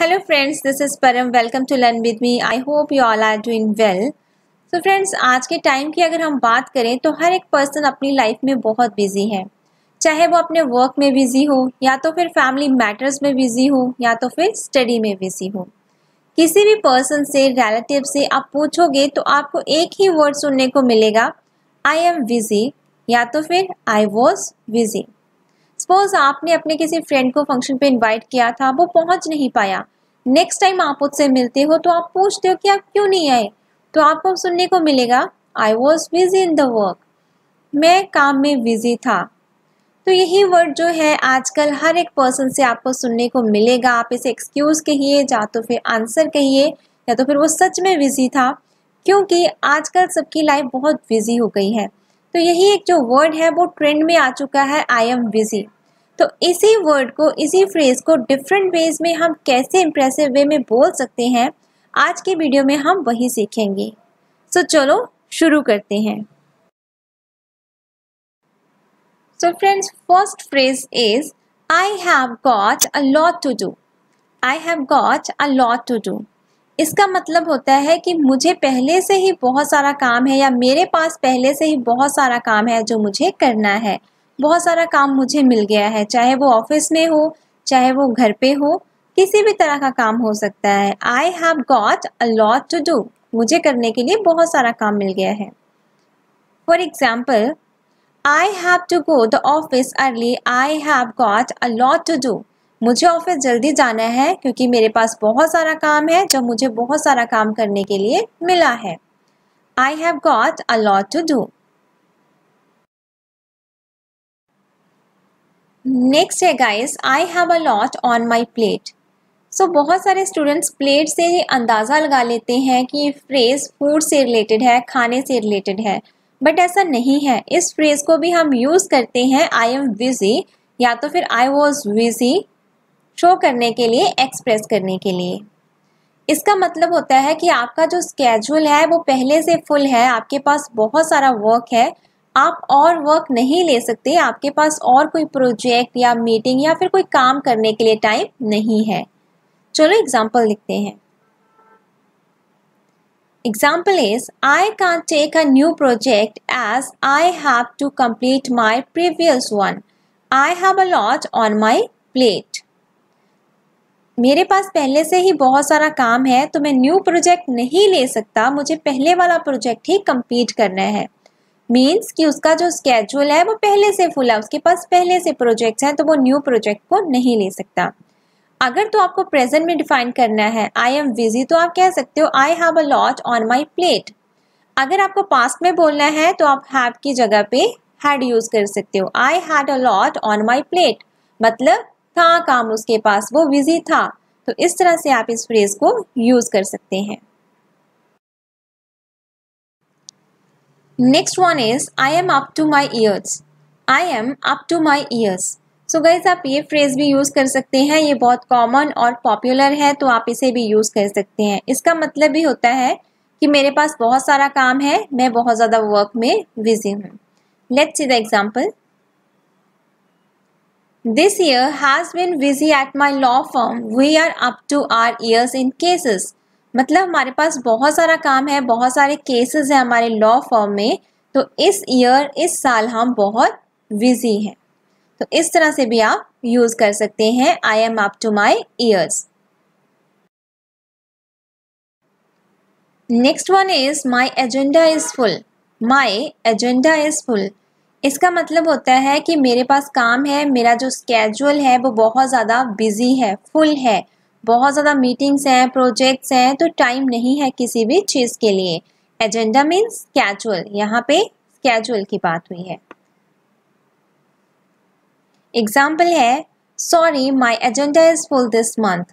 Hello friends this is Param welcome to learn with me I hope you all are doing well so friends आज के time की अगर हम बात करें तो हर एक पर्सन अपनी लाइफ में बहुत बिजी है चाहे वो अपने वर्क में बिजी हो या तो फिर फैमिली मैटर्स में बिजी हो या तो फिर स्टडी में बिजी हो किसी भी पर्सन से रिलेटिव से आप पूछोगे तो आपको एक ही वर्ड सुनने को मिलेगा आई एम बिजी या तो फिर आई वॉज बिजी सपोज आपने अपने किसी फ्रेंड को फंक्शन पे इनवाइट किया था वो पहुंच नहीं पाया नेक्स्ट टाइम आप उससे मिलते हो तो आप पूछते हो कि आप क्यों नहीं आए तो आपको सुनने को मिलेगा I was busy in the work मैं काम में बिजी था तो यही वर्ड जो है आजकल हर एक पर्सन से आपको सुनने को मिलेगा आप इसे एक्सक्यूज़ कहिए या तो फिर आंसर कहिए या तो फिर वो सच में बिजी था क्योंकि आजकल सबकी लाइफ बहुत बिजी हो गई है तो यही एक जो वर्ड है वो ट्रेंड में आ चुका है आई एम बिजी तो इसी वर्ड को इसी फ्रेज को डिफरेंट वेज में हम कैसे इम्प्रेसिव वे में बोल सकते हैं आज की वीडियो में हम वही सीखेंगे सो so, चलो शुरू करते हैं so friends first phrase is I have got a lot to do I have got a lot to do इसका मतलब होता है कि मुझे पहले से ही बहुत सारा काम है या मेरे पास पहले से ही बहुत सारा काम है जो मुझे करना है बहुत सारा काम मुझे मिल गया है चाहे वो ऑफिस में हो चाहे वो घर पे हो किसी भी तरह का काम हो सकता है I have got a lot to do मुझे करने के लिए बहुत सारा काम मिल गया है for example I have to go the office early I have got a lot to do मुझे ऑफिस जल्दी जाना है क्योंकि मेरे पास बहुत सारा काम है जो मुझे बहुत सारा काम करने के लिए मिला है I have got a lot to do next है guys I have a lot on my plate so बहुत सारे स्टूडेंट्स प्लेट से ही अंदाज़ा लगा लेते हैं कि फ्रेज़ फूड से रिलेटेड है खाने से रिलेटेड है बट ऐसा नहीं है इस फ्रेज़ को भी हम यूज़ करते हैं आई एम बिज़ी या तो फिर आई वॉज बिज़ी शो करने के लिए एक्सप्रेस करने के लिए इसका मतलब होता है कि आपका जो स्केजूल है वो पहले से फुल है आपके पास बहुत सारा वर्क है आप और वर्क नहीं ले सकते आपके पास और कोई प्रोजेक्ट या मीटिंग या फिर कोई काम करने के लिए टाइम नहीं है चलो एग्जाम्पल लिखते हैं example is I can take a new project as I have to complete my previous one I have a lot on my plate मेरे पास पहले से ही बहुत सारा काम है तो मैं न्यू प्रोजेक्ट नहीं ले सकता मुझे पहले वाला प्रोजेक्ट ही कंप्लीट करना है मीन्स कि उसका जो स्केड्यूल है वो पहले से फुल है उसके पास पहले से प्रोजेक्ट्स हैं तो वो न्यू प्रोजेक्ट को नहीं ले सकता अगर तो आपको प्रेजेंट में डिफाइन करना है आई एम बिजी तो आप कह सकते हो I have a lot on my plate अगर आपको पास्ट में बोलना है तो आप हैव की जगह पे हैड यूज़ कर सकते हो I had a lot on my plate मतलब था काम उसके पास वो बिजी था तो इस तरह से आप इस फ्रेज को यूज कर सकते हैं next one is I am up to my ears I am up to my ears so guess आप ये फ्रेज भी यूज़ कर सकते हैं ये बहुत कॉमन और पॉपुलर है तो आप इसे भी यूज़ कर सकते हैं इसका मतलब भी होता है कि मेरे पास बहुत सारा काम है मैं बहुत ज़्यादा वर्क में बिजी हूँ let's see the example This year has been busy at my law firm. We are up to our ears in cases. मतलब हमारे पास बहुत सारा काम है बहुत सारे केसेस हैं हमारे लॉ फॉर्म में तो इस ईयर इस साल हम बहुत बिजी हैं तो इस तरह से भी आप यूज़ कर सकते हैं I am up to my ears next one is my agenda is full my agenda is full इसका मतलब होता है कि मेरे पास काम है मेरा जो स्केजुअल है वो बहुत ज़्यादा बिजी है फुल है बहुत ज़्यादा मीटिंग्स हैं प्रोजेक्ट्स हैं तो टाइम नहीं है किसी भी चीज़ के लिए एजेंडा मीन्स कैजुअल यहाँ पे कैजुअल की बात हुई है एग्जाम्पल है sorry my agenda is full this month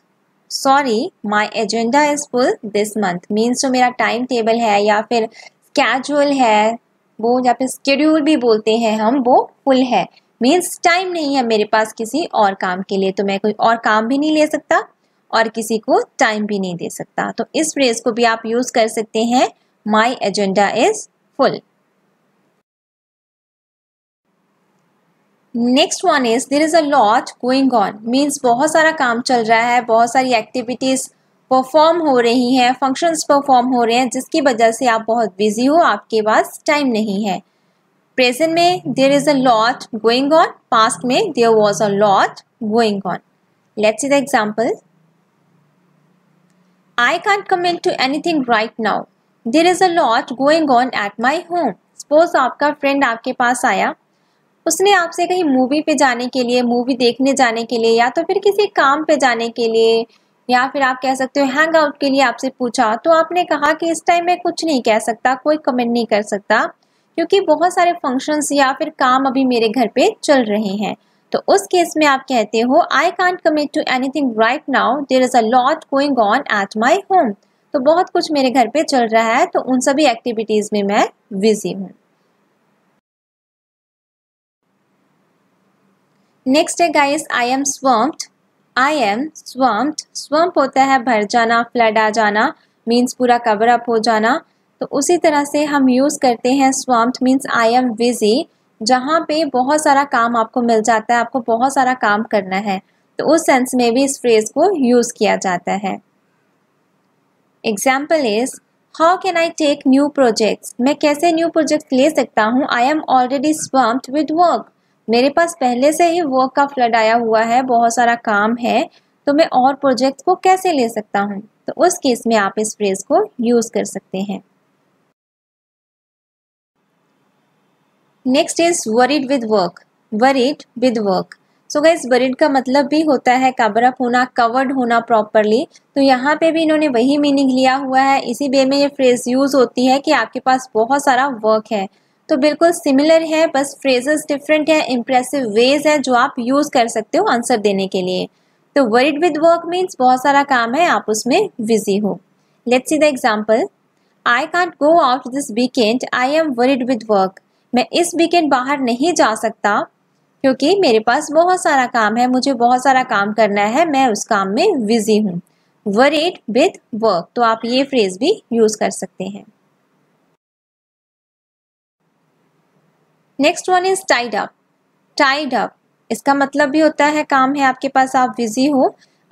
sorry my agenda is full this month means जो मेरा टाइम टेबल है या फिर कैजुअल है वो या फिर स्केड्यूल भी बोलते हैं हम वो फुल है मीन्स टाइम नहीं है मेरे पास किसी और काम के लिए तो मैं कोई और काम भी नहीं ले सकता और किसी को टाइम भी नहीं दे सकता तो इस फ्रेज को भी आप यूज कर सकते हैं my agenda is full next one is there is a lot going on means बहुत सारा काम चल रहा है बहुत सारी एक्टिविटीज परफॉर्म हो रही हैं फंक्शंस परफॉर्म हो रहे हैं जिसकी वजह से आप बहुत बिजी हो आपके पास टाइम नहीं है प्रेजेंट में there is a lot going on past में there was a lot going on let's see the example I can't to anything right now there is a lot going on at my home suppose आपका friend आपके पास आया उसने आपसे कहीं movie पे जाने के लिए मूवी देखने जाने के लिए या तो फिर किसी काम पे जाने के लिए या फिर आप कह सकते हो हैंग आउट के लिए आपसे पूछा तो आपने कहा कि इस टाइम मैं कुछ नहीं कह सकता कोई कमेंट नहीं कर सकता क्योंकि बहुत सारे फंक्शंस या फिर काम अभी मेरे घर पे चल रहे हैं तो उस केस में आप कहते हो I can't commit to anything right now there is a lot going on at my home तो बहुत कुछ मेरे घर पे चल रहा है तो उन सभी एक्टिविटीज में मैं बिजी हूँ नेक्स्ट है guys I am swamped I am swamped swamp होता है भर जाना फ्लड आ जाना मीन्स पूरा कवर अप हो जाना तो उसी तरह से हम यूज़ करते हैं swamped means I am busy जहाँ पे बहुत सारा काम आपको मिल जाता है आपको बहुत सारा काम करना है तो उस सेंस में भी इस फ्रेज को यूज़ किया जाता है example is how can I take new projects मैं कैसे न्यू प्रोजेक्ट ले सकता हूँ I am already swamped with work मेरे पास पहले से ही वर्क का फ्लड आया हुआ है बहुत सारा काम है तो मैं और प्रोजेक्ट को कैसे ले सकता हूँ तो उस केस में आप इस फ्रेज को यूज़ कर सकते हैं next is worried with work worried with work so guys worried का मतलब भी होता है कवर अप होना कवर्ड होना प्रॉपरली तो यहाँ पे भी इन्होंने वही मीनिंग लिया हुआ है इसी बे में ये फ्रेज यूज़ होती है कि आपके पास बहुत सारा वर्क है तो बिल्कुल सिमिलर है बस फ्रेजेस डिफरेंट है इम्प्रेसिव वेज है जो आप यूज़ कर सकते हो आंसर देने के लिए तो वरिड विद वर्क मीन्स बहुत सारा काम है आप उसमें बिजी हो let's see the example I can't go out this weekend I am worried with work मैं इस वीकेंड बाहर नहीं जा सकता क्योंकि मेरे पास बहुत सारा काम है मुझे बहुत सारा काम करना है मैं उस काम में बिजी हूँ वरिड विद वर्क तो आप ये फ्रेज भी यूज़ कर सकते हैं next one is tied up tied up इसका मतलब भी होता है काम है आपके पास आप बिजी हो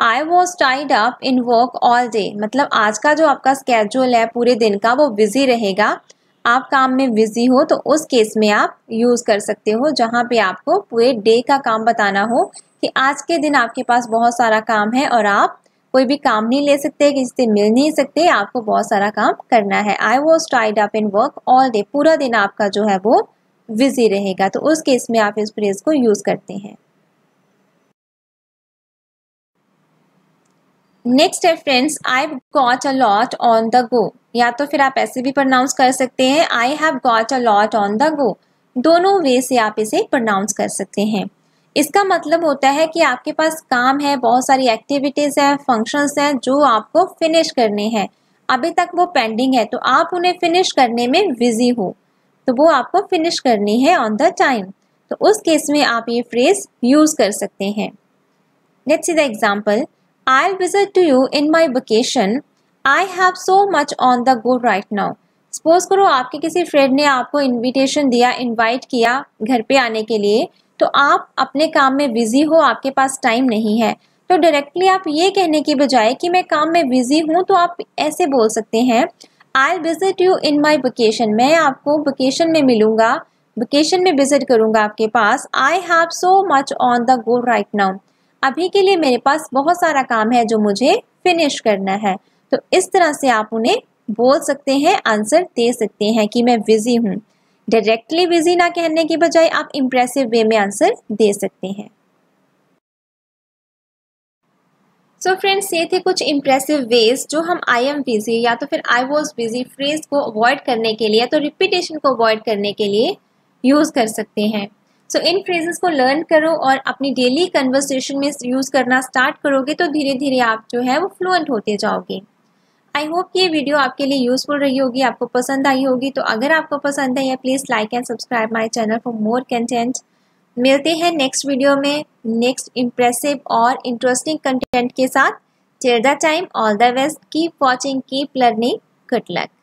I was tied up in work all day मतलब आज का जो आपका स्केड्यूल है पूरे दिन का वो बिजी रहेगा आप काम में बिजी हो तो उस केस में आप यूज़ कर सकते हो जहाँ पे आपको पूरे डे का काम बताना हो कि आज के दिन आपके पास बहुत सारा काम है और आप कोई भी काम नहीं ले सकते किसी से मिल नहीं सकते आपको बहुत सारा काम करना है I was tied up in work all day पूरा दिन आपका जो है वो बिजी रहेगा तो उस केस में आप इस फ्रेज को यूज़ करते हैं नेक्स्ट है friends I got a lot on the go या तो फिर आप ऐसे भी प्रोनाउंस कर सकते हैं I have got a lot on the go दोनों वे से आप इसे प्रोनाउंस कर सकते हैं इसका मतलब होता है कि आपके पास काम है बहुत सारी एक्टिविटीज़ हैं फंक्शंस हैं जो आपको फिनिश करने हैं अभी तक वो पेंडिंग है तो आप उन्हें फिनिश करने में बिजी हो तो वो आपको फिनिश करनी है ऑन द टाइम तो उस केस में आप ये फ्रेज यूज़ कर सकते हैं let's see the example I visit to you in my vacation I have so much on the go right now suppose करो आपके किसी फ्रेंड ने आपको इनविटेशन दिया इनवाइट किया घर पे आने के लिए तो आप अपने काम में बिजी हो आपके पास टाइम नहीं है तो डायरेक्टली आप ये कहने की बजाय कि मैं काम में बिजी हूँ तो आप ऐसे बोल सकते हैं I visit you in my vacation मैं आपको वकेशन में मिलूँगा वकेशन में विजिट करूँगा आपके पास I have so much on the go right now अभी के लिए मेरे पास बहुत सारा काम है जो मुझे फिनिश करना है तो इस तरह से आप उन्हें बोल सकते हैं आंसर दे सकते हैं कि मैं बिजी हूँ डायरेक्टली बिजी ना कहने के बजाय आप इम्प्रेसिव वे में आंसर दे सकते हैं सो so फ्रेंड्स ये थे कुछ इम्प्रेसिव वेज जो हम आई एम बिजी या तो फिर आई वॉज बिजी फ्रेज को अवॉइड करने के लिए तो रिपीटेशन को अवॉइड करने के लिए यूज़ कर सकते हैं सो so, इन फ्रेजेस को लर्न करो और अपनी डेली कन्वर्सेशन में यूज़ करना स्टार्ट करोगे तो धीरे धीरे आप जो है वो फ्लुएंट होते जाओगे आई होप ये वीडियो आपके लिए यूज़फुल रही होगी आपको पसंद आई होगी तो अगर आपको पसंद है या please like and subscribe my channel for more content मिलते हैं नेक्स्ट वीडियो में नेक्स्ट इम्प्रेसिव और इंटरेस्टिंग कंटेंट के साथ till the time all the best keep watching keep learning good luck